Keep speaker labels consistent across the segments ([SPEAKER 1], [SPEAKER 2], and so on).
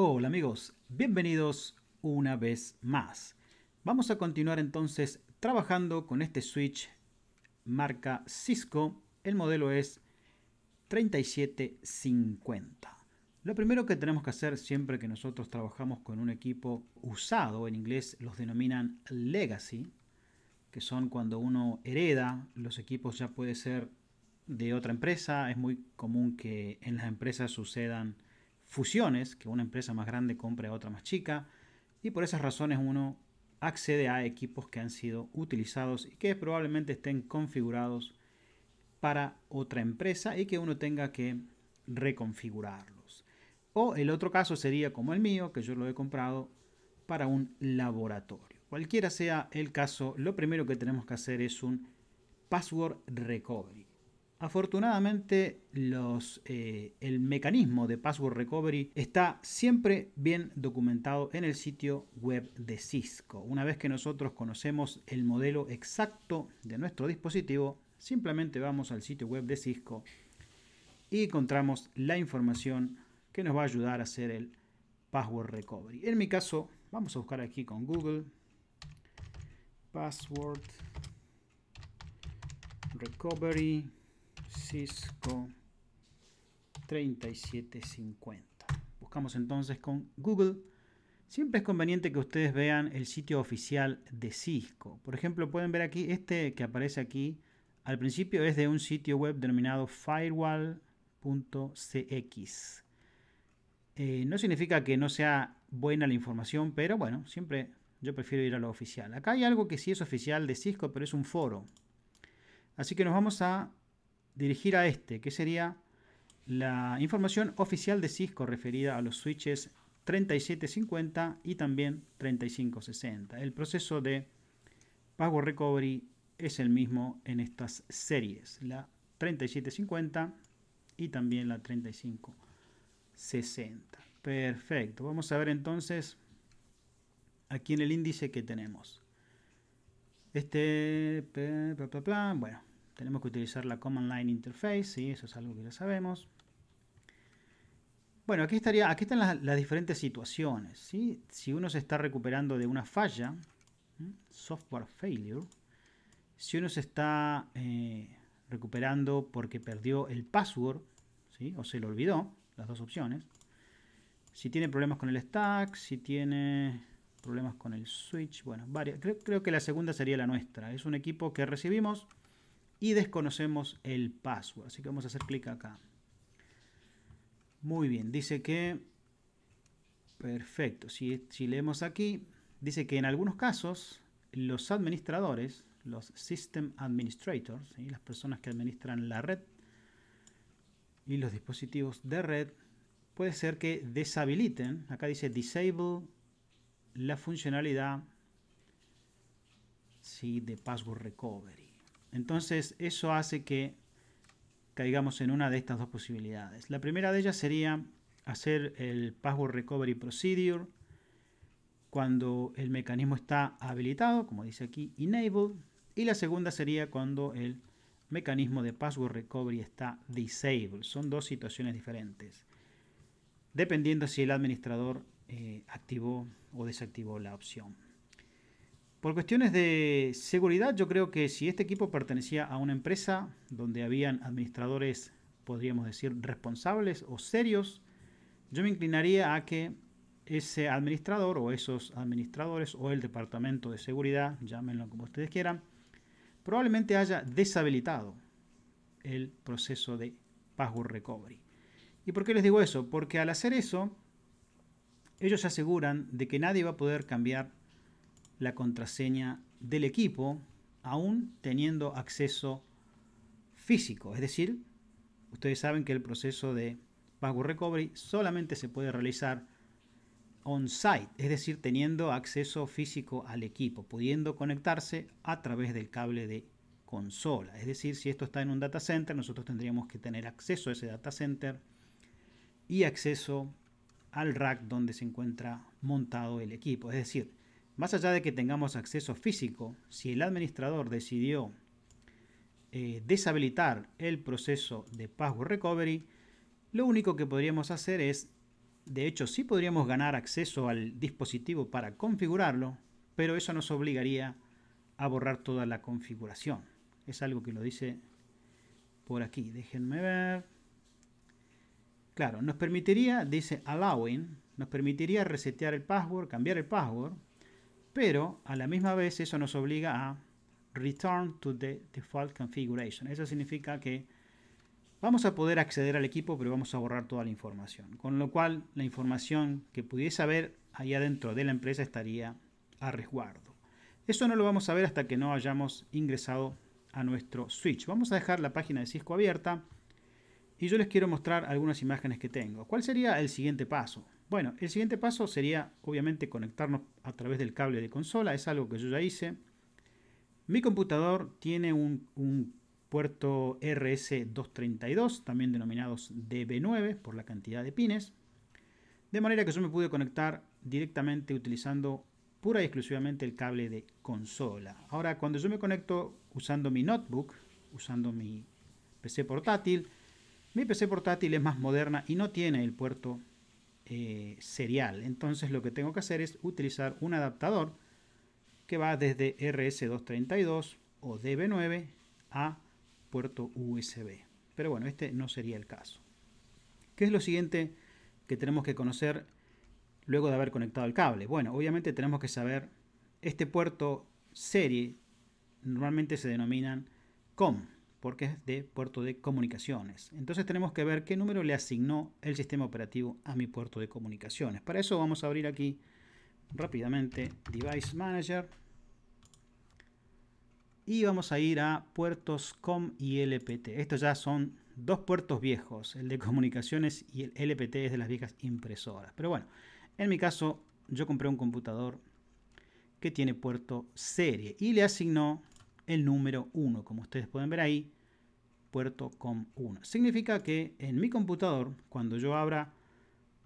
[SPEAKER 1] Hola amigos, bienvenidos una vez más. Vamos a continuar entonces trabajando con este switch marca Cisco. El modelo es 3750. Lo primero que tenemos que hacer siempre que nosotros trabajamos con un equipo usado, en inglés los denominan legacy, que son cuando uno hereda los equipos ya puede ser de otra empresa. Es muy común que en las empresas sucedan fusiones, que una empresa más grande compre a otra más chica, y por esas razones uno accede a equipos que han sido utilizados y que probablemente estén configurados para otra empresa y que uno tenga que reconfigurarlos. O el otro caso sería como el mío, que yo lo he comprado para un laboratorio. Cualquiera sea el caso, lo primero que tenemos que hacer es un password recovery. Afortunadamente, eh, el mecanismo de password recovery está siempre bien documentado en el sitio web de Cisco. Una vez que nosotros conocemos el modelo exacto de nuestro dispositivo, simplemente vamos al sitio web de Cisco y encontramos la información que nos va a ayudar a hacer el password recovery. En mi caso, vamos a buscar aquí con Google password recovery Cisco 3750. Buscamos entonces con Google. Siempre es conveniente que ustedes vean el sitio oficial de Cisco. Por ejemplo, pueden ver aquí este que aparece aquí. Al principio es de un sitio web denominado firewall.cx. Eh, no significa que no sea buena la información, pero bueno, siempre yo prefiero ir a lo oficial. Acá hay algo que sí es oficial de Cisco, pero es un foro. Así que nos vamos a dirigir a este, que sería la información oficial de Cisco referida a los switches 3750 y también 3560. El proceso de Pago recovery es el mismo en estas series, la 3750 y también la 3560. Perfecto, vamos a ver entonces aquí en el índice que tenemos. Este, bueno, tenemos que utilizar la Command Line Interface, ¿sí? eso es algo que ya sabemos. Bueno, aquí, estaría, aquí están las, diferentes situaciones. ¿sí? Si uno se está recuperando de una falla, software failure, si uno se está eh, recuperando porque perdió el password, o se lo olvidó, las dos opciones. Si tiene problemas con el stack, si tiene problemas con el switch, bueno, varias. creo que la segunda sería la nuestra. Es un equipo que recibimos, y desconocemos el password. Así que vamos a hacer clic acá. Muy bien, dice que... Perfecto, si, leemos aquí, dice que en algunos casos los administradores, los System Administrators, las personas que administran la red y los dispositivos de red, puede ser que deshabiliten, acá dice disable la funcionalidad de password recovery. Entonces eso hace que caigamos en una de estas dos posibilidades. La primera de ellas sería hacer el Password Recovery Procedure cuando el mecanismo está habilitado, como dice aquí, Enabled. Y la segunda sería cuando el mecanismo de Password Recovery está Disabled. Son dos situaciones diferentes, dependiendo si el administrador eh, activó o desactivó la opción. Por cuestiones de seguridad, yo creo que si este equipo pertenecía a una empresa donde habían administradores, podríamos decir, responsables o serios, yo me inclinaría a que ese administrador o esos administradores o el departamento de seguridad, llámenlo como ustedes quieran, probablemente haya deshabilitado el proceso de password recovery. ¿Y por qué les digo eso? Porque al hacer eso, ellos se aseguran de que nadie va a poder cambiar la contraseña del equipo aún teniendo acceso físico. Es decir, ustedes saben que el proceso de password recovery solamente se puede realizar on-site, es decir, teniendo acceso físico al equipo, pudiendo conectarse a través del cable de consola. Es decir, si esto está en un data center, nosotros tendríamos que tener acceso a ese data center y acceso al rack donde se encuentra montado el equipo. Es decir, más allá de que tengamos acceso físico, si el administrador decidió eh, deshabilitar el proceso de password recovery, lo único que podríamos hacer es, de hecho sí podríamos ganar acceso al dispositivo para configurarlo, pero eso nos obligaría a borrar toda la configuración. Es algo que lo dice por aquí, déjenme ver. Claro, nos permitiría, dice allowing, nos permitiría resetear el password, cambiar el password, pero a la misma vez eso nos obliga a return to the default configuration. Eso significa que vamos a poder acceder al equipo, pero vamos a borrar toda la información. Con lo cual, la información que pudiese haber ahí adentro de la empresa estaría a resguardo. Eso no lo vamos a ver hasta que no hayamos ingresado a nuestro switch. Vamos a dejar la página de Cisco abierta y yo les quiero mostrar algunas imágenes que tengo. ¿Cuál sería el siguiente paso? Bueno, el siguiente paso sería obviamente conectarnos a través del cable de consola, es algo que yo ya hice. Mi computador tiene un, puerto RS232, también denominados DB9 por la cantidad de pines. De manera que yo me pude conectar directamente utilizando pura y exclusivamente el cable de consola. Ahora, cuando yo me conecto usando mi notebook, usando mi PC portátil, mi PC portátil es más moderna y no tiene el puerto eh, serial. Entonces lo que tengo que hacer es utilizar un adaptador que va desde RS232 o DB9 a puerto USB. Pero bueno, este no sería el caso. ¿Qué es lo siguiente que tenemos que conocer luego de haber conectado el cable? Bueno, obviamente tenemos que saber este puerto serie normalmente se denominan COM, porque es de puerto de comunicaciones. Entonces tenemos que ver qué número le asignó el sistema operativo a mi puerto de comunicaciones. Para eso vamos a abrir aquí rápidamente Device Manager y vamos a ir a puertos COM y LPT. Estos ya son dos puertos viejos, el de comunicaciones y el LPT es de las viejas impresoras. Pero bueno, en mi caso yo compré un computador que tiene puerto serie y le asignó el número 1, como ustedes pueden ver ahí, puerto COM1. Significa que en mi computador, cuando yo abra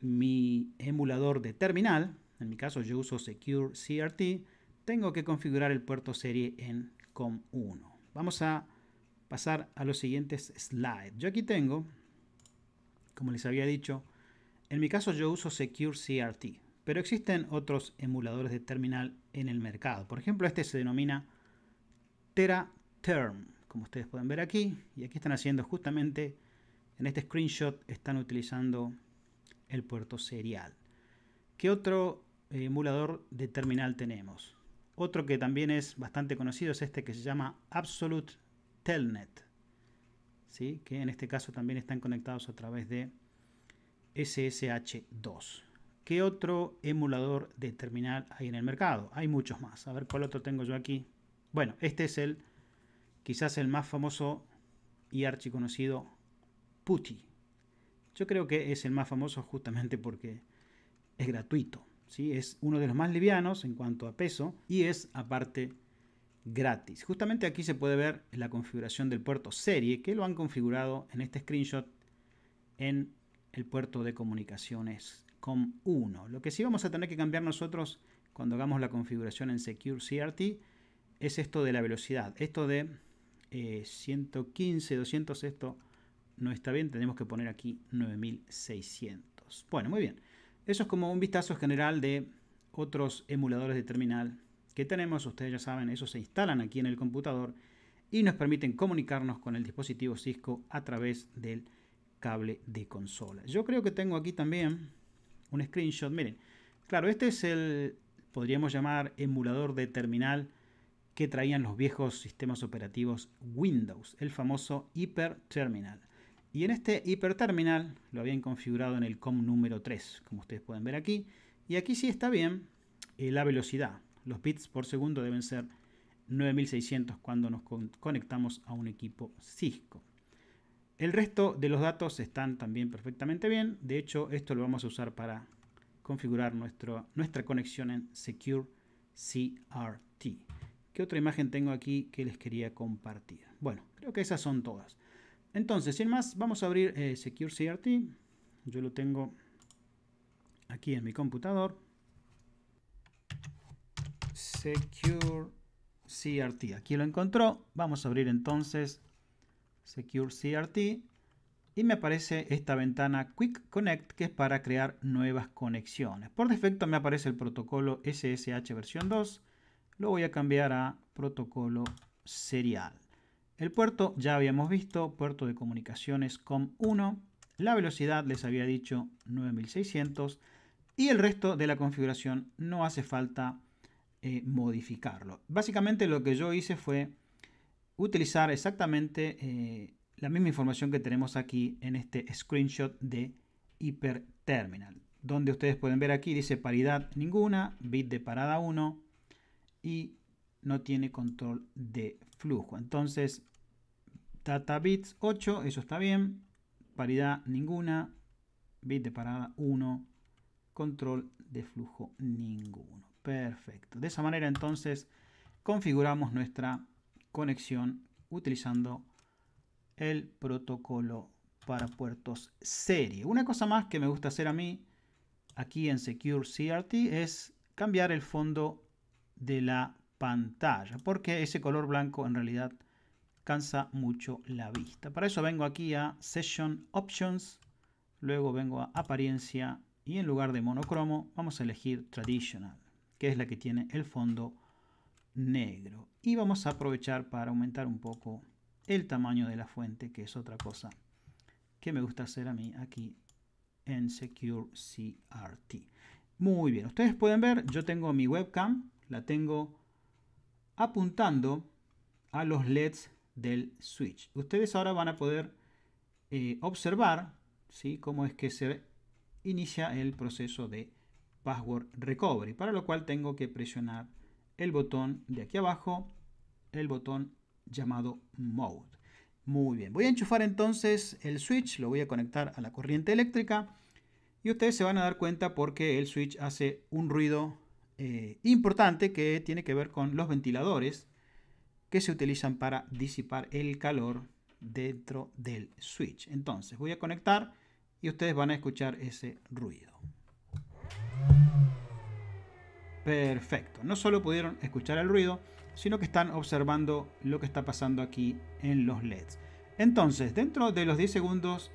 [SPEAKER 1] mi emulador de terminal, en mi caso yo uso Secure CRT, tengo que configurar el puerto serie en COM1. Vamos a pasar a los siguientes slides. Yo aquí tengo, como les había dicho, en mi caso yo uso Secure CRT, pero existen otros emuladores de terminal en el mercado. Por ejemplo, este se denomina term como ustedes pueden ver aquí. Y aquí están haciendo justamente, en este screenshot están utilizando el puerto serial. ¿Qué otro eh, emulador de terminal tenemos? Otro que también es bastante conocido es este que se llama Absolute Telnet. ¿sí? Que en este caso también están conectados a través de SSH2. ¿Qué otro emulador de terminal hay en el mercado? Hay muchos más. A ver cuál otro tengo yo aquí bueno, este es el quizás el más famoso y archiconocido Putty. Yo creo que es el más famoso justamente porque es gratuito. ¿sí? Es uno de los más livianos en cuanto a peso y es aparte gratis. Justamente aquí se puede ver la configuración del puerto serie que lo han configurado en este screenshot en el puerto de comunicaciones COM1. Lo que sí vamos a tener que cambiar nosotros cuando hagamos la configuración en Secure CRT es esto de la velocidad. Esto de 115, eh, 200, esto no está bien. Tenemos que poner aquí 9600. Bueno, muy bien. Eso es como un vistazo general de otros emuladores de terminal que tenemos. Ustedes ya saben, esos se instalan aquí en el computador y nos permiten comunicarnos con el dispositivo Cisco a través del cable de consola. Yo creo que tengo aquí también un screenshot. Miren, claro, este es el, podríamos llamar emulador de terminal que traían los viejos sistemas operativos Windows, el famoso Terminal, Y en este Terminal lo habían configurado en el COM número 3, como ustedes pueden ver aquí. Y aquí sí está bien eh, la velocidad. Los bits por segundo deben ser 9600 cuando nos conectamos a un equipo Cisco. El resto de los datos están también perfectamente bien. De hecho, esto lo vamos a usar para configurar nuestra conexión en Secure CRT. ¿Qué otra imagen tengo aquí que les quería compartir? Bueno, creo que esas son todas. Entonces, sin más, vamos a abrir SecureCRT. Eh, Secure CRT. Yo lo tengo aquí en mi computador. Secure CRT. Aquí lo encontró. Vamos a abrir entonces Secure CRT. Y me aparece esta ventana Quick Connect que es para crear nuevas conexiones. Por defecto me aparece el protocolo SSH versión 2 lo voy a cambiar a protocolo serial. El puerto ya habíamos visto, puerto de comunicaciones COM1. La velocidad les había dicho 9600 y el resto de la configuración no hace falta eh, modificarlo. Básicamente lo que yo hice fue utilizar exactamente eh, la misma información que tenemos aquí en este screenshot de Terminal. donde ustedes pueden ver aquí dice paridad ninguna, bit de parada 1, y no tiene control de flujo. Entonces, data bits 8, eso está bien. Paridad ninguna. Bit de parada 1. Control de flujo ninguno. Perfecto. De esa manera entonces configuramos nuestra conexión utilizando el protocolo para puertos serie. Una cosa más que me gusta hacer a mí aquí en Secure CRT es cambiar el fondo de la pantalla, porque ese color blanco en realidad cansa mucho la vista. Para eso vengo aquí a Session Options, luego vengo a Apariencia y en lugar de monocromo vamos a elegir Traditional, que es la que tiene el fondo negro. Y vamos a aprovechar para aumentar un poco el tamaño de la fuente, que es otra cosa que me gusta hacer a mí aquí en Secure CRT. Muy bien, ustedes pueden ver, yo tengo mi webcam la tengo apuntando a los LEDs del switch. Ustedes ahora van a poder eh, observar ¿sí? cómo es que se inicia el proceso de password recovery, para lo cual tengo que presionar el botón de aquí abajo, el botón llamado mode. Muy bien, voy a enchufar entonces el switch, lo voy a conectar a la corriente eléctrica y ustedes se van a dar cuenta porque el switch hace un ruido eh, importante que tiene que ver con los ventiladores que se utilizan para disipar el calor dentro del switch. Entonces voy a conectar y ustedes van a escuchar ese ruido. Perfecto, no solo pudieron escuchar el ruido, sino que están observando lo que está pasando aquí en los LEDs. Entonces, dentro de los 10 segundos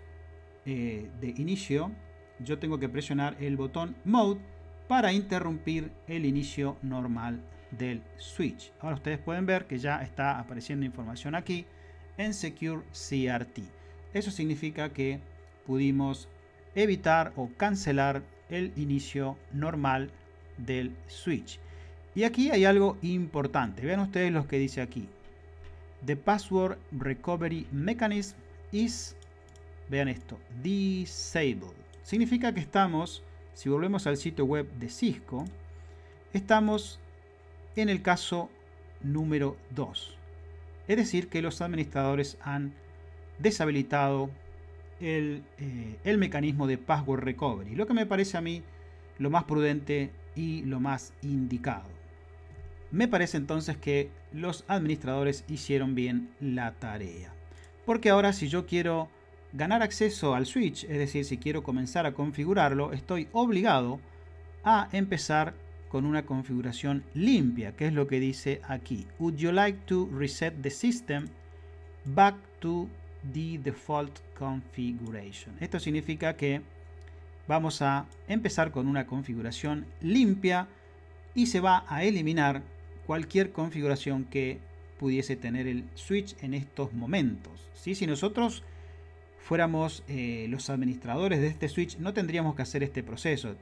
[SPEAKER 1] eh, de inicio, yo tengo que presionar el botón Mode para interrumpir el inicio normal del switch. Ahora ustedes pueden ver que ya está apareciendo información aquí en Secure CRT. Eso significa que pudimos evitar o cancelar el inicio normal del switch. Y aquí hay algo importante. Vean ustedes lo que dice aquí. The password recovery mechanism is, vean esto, disabled. Significa que estamos si volvemos al sitio web de Cisco, estamos en el caso número 2. Es decir, que los administradores han deshabilitado eh, el, mecanismo de password recovery, lo que me parece a mí lo más prudente y lo más indicado. Me parece entonces que los administradores hicieron bien la tarea. Porque ahora si yo quiero ganar acceso al switch, es decir, si quiero comenzar a configurarlo, estoy obligado a empezar con una configuración limpia, que es lo que dice aquí. Would you like to reset the system back to the default configuration? Esto significa que vamos a empezar con una configuración limpia y se va a eliminar cualquier configuración que pudiese tener el switch en estos momentos. ¿sí? Si nosotros fuéramos eh, los administradores de este switch, no tendríamos que hacer este proceso.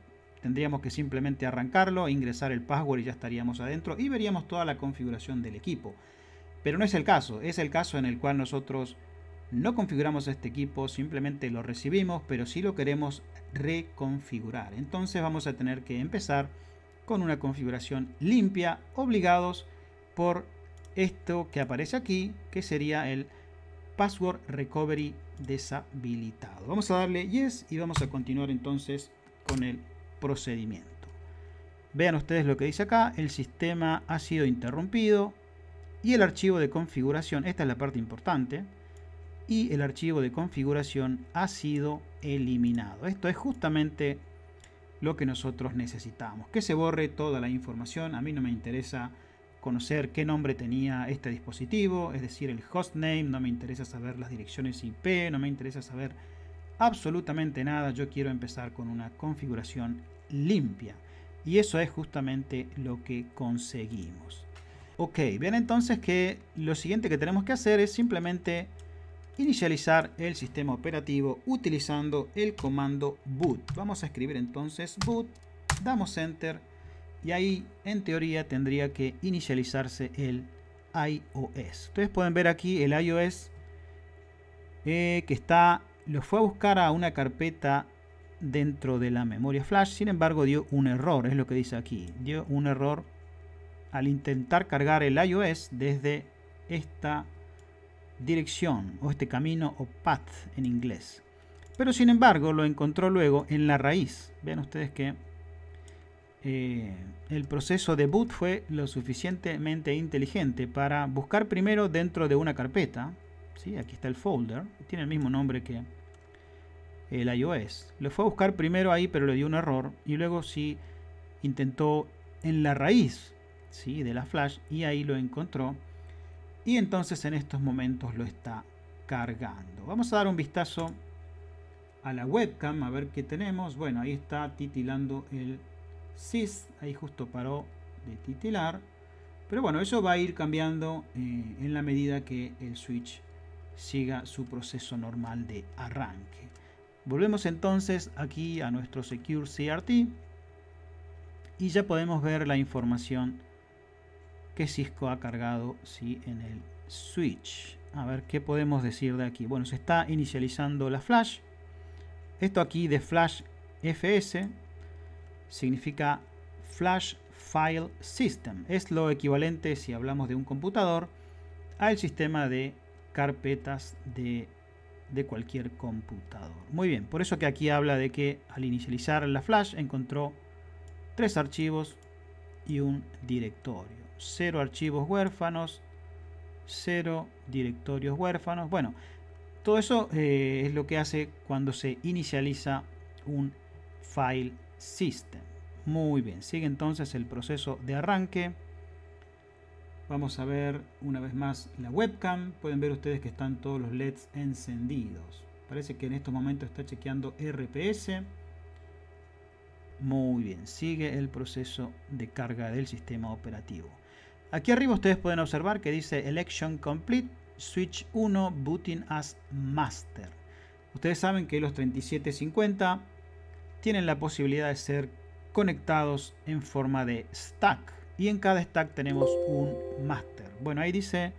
[SPEAKER 1] Tendríamos que simplemente arrancarlo, ingresar el password y ya estaríamos adentro y veríamos toda la configuración del equipo. Pero no es el caso, es el caso en el cual nosotros no configuramos este equipo, simplemente lo recibimos, pero si lo queremos reconfigurar. Entonces vamos a tener que empezar con una configuración limpia, obligados por esto que aparece aquí, que sería el password recovery deshabilitado. Vamos a darle yes y vamos a continuar entonces con el procedimiento. Vean ustedes lo que dice acá, el sistema ha sido interrumpido y el archivo de configuración, esta es la parte importante, y el archivo de configuración ha sido eliminado. Esto es justamente lo que nosotros necesitamos, que se borre toda la información, a mí no me interesa conocer qué nombre tenía este dispositivo, es decir, el hostname, no me interesa saber las direcciones IP, no me interesa saber absolutamente nada, yo quiero empezar con una configuración limpia. Y eso es justamente lo que conseguimos. Ok, bien entonces que lo siguiente que tenemos que hacer es simplemente inicializar el sistema operativo utilizando el comando boot. Vamos a escribir entonces boot, damos enter y ahí en teoría tendría que inicializarse el iOS. Ustedes pueden ver aquí el iOS eh, que está, lo fue a buscar a una carpeta dentro de la memoria flash, sin embargo dio un error, es lo que dice aquí, dio un error al intentar cargar el iOS desde esta dirección o este camino o path en inglés. Pero sin embargo lo encontró luego en la raíz. Vean ustedes que eh, el proceso de boot fue lo suficientemente inteligente para buscar primero dentro de una carpeta. ¿sí? Aquí está el folder, tiene el mismo nombre que el iOS. Lo fue a buscar primero ahí, pero le dio un error. Y luego sí intentó en la raíz ¿sí? de la flash y ahí lo encontró. Y entonces en estos momentos lo está cargando. Vamos a dar un vistazo a la webcam a ver qué tenemos. Bueno, ahí está titilando el Sys, ahí justo paró de titilar. Pero bueno, eso va a ir cambiando eh, en la medida que el switch siga su proceso normal de arranque. Volvemos entonces aquí a nuestro Secure CRT y ya podemos ver la información que Cisco ha cargado si en el switch. A ver qué podemos decir de aquí. Bueno, se está inicializando la flash. Esto aquí de flash FS significa Flash File System. Es lo equivalente, si hablamos de un computador, al sistema de carpetas de, cualquier computador. Muy bien, por eso que aquí habla de que al inicializar la flash encontró tres archivos y un directorio. Cero archivos huérfanos, cero directorios huérfanos. Bueno, todo eso eh, es lo que hace cuando se inicializa un file system. Muy bien, sigue entonces el proceso de arranque. Vamos a ver una vez más la webcam. Pueden ver ustedes que están todos los LEDs encendidos. Parece que en estos momentos está chequeando RPS. Muy bien, sigue el proceso de carga del sistema operativo. Aquí arriba ustedes pueden observar que dice Election Complete, Switch 1, Booting as Master. Ustedes saben que los 3750 tienen la posibilidad de ser conectados en forma de stack. Y en cada stack tenemos un master. Bueno, ahí dice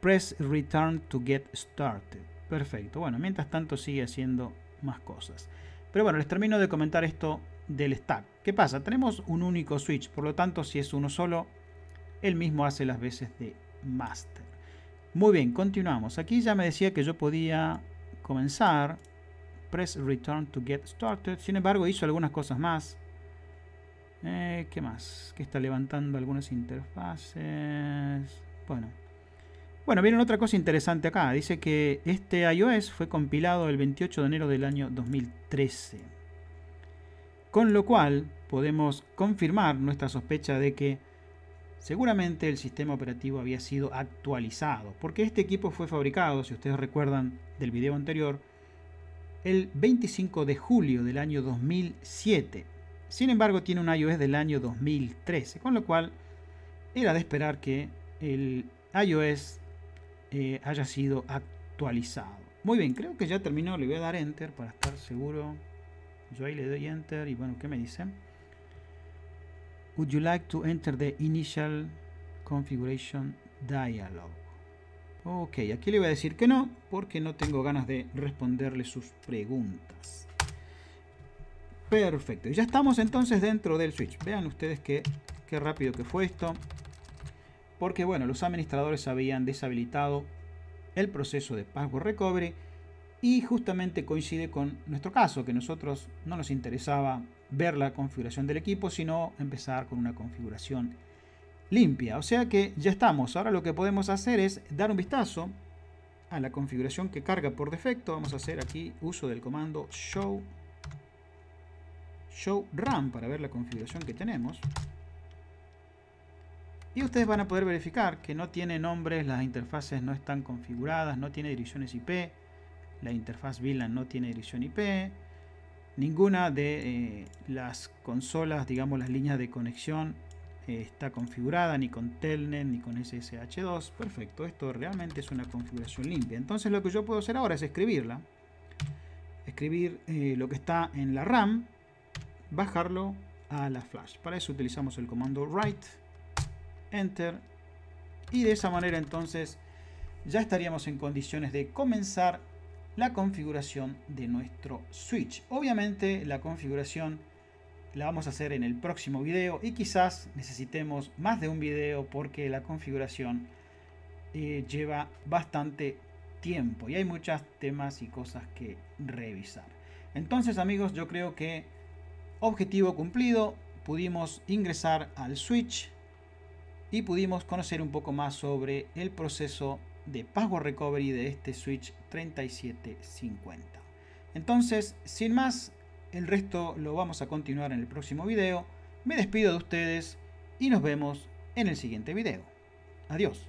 [SPEAKER 1] press return to get started. Perfecto. Bueno, mientras tanto sigue haciendo más cosas. Pero bueno, les termino de comentar esto del stack. ¿Qué pasa? Tenemos un único switch, por lo tanto, si es uno solo, el mismo hace las veces de master. Muy bien, continuamos. Aquí ya me decía que yo podía comenzar. Press return to get started. Sin embargo, hizo algunas cosas más. Eh, ¿Qué más? Que está levantando algunas interfaces. Bueno. Bueno, viene otra cosa interesante acá. Dice que este iOS fue compilado el 28 de enero del año 2013. Con lo cual podemos confirmar nuestra sospecha de que seguramente el sistema operativo había sido actualizado. Porque este equipo fue fabricado, si ustedes recuerdan del video anterior, el 25 de julio del año 2007 sin embargo, tiene un iOS del año 2013, con lo cual era de esperar que el iOS eh, haya sido actualizado. Muy bien, creo que ya terminó. Le voy a dar enter para estar seguro. Yo ahí le doy enter y bueno, ¿qué me dice? Would you like to enter the initial configuration dialog? Ok, aquí le voy a decir que no porque no tengo ganas de responderle sus preguntas. Perfecto, y ya estamos entonces dentro del switch. Vean ustedes qué, qué rápido que fue esto. Porque bueno, los administradores habían deshabilitado el proceso de password recovery y justamente coincide con nuestro caso, que nosotros no nos interesaba ver la configuración del equipo, sino empezar con una configuración limpia. O sea que ya estamos. Ahora lo que podemos hacer es dar un vistazo a la configuración que carga por defecto. Vamos a hacer aquí uso del comando show show RAM para ver la configuración que tenemos. Y ustedes van a poder verificar que no tiene nombres, las interfaces no están configuradas, no tiene direcciones IP, la interfaz VLAN no tiene dirección IP, ninguna de eh, las consolas, digamos las líneas de conexión eh, está configurada ni con Telnet ni con SSH2. Perfecto, esto realmente es una configuración limpia. Entonces lo que yo puedo hacer ahora es escribirla, escribir eh, lo que está en la RAM bajarlo a la flash. Para eso utilizamos el comando write, enter y de esa manera entonces ya estaríamos en condiciones de comenzar la configuración de nuestro switch. Obviamente la configuración la vamos a hacer en el próximo video y quizás necesitemos más de un video porque la configuración eh, lleva bastante tiempo y hay muchos temas y cosas que revisar. Entonces amigos yo creo que Objetivo cumplido, pudimos ingresar al switch y pudimos conocer un poco más sobre el proceso de pago recovery de este switch 3750. Entonces, sin más, el resto lo vamos a continuar en el próximo video. Me despido de ustedes y nos vemos en el siguiente video. Adiós.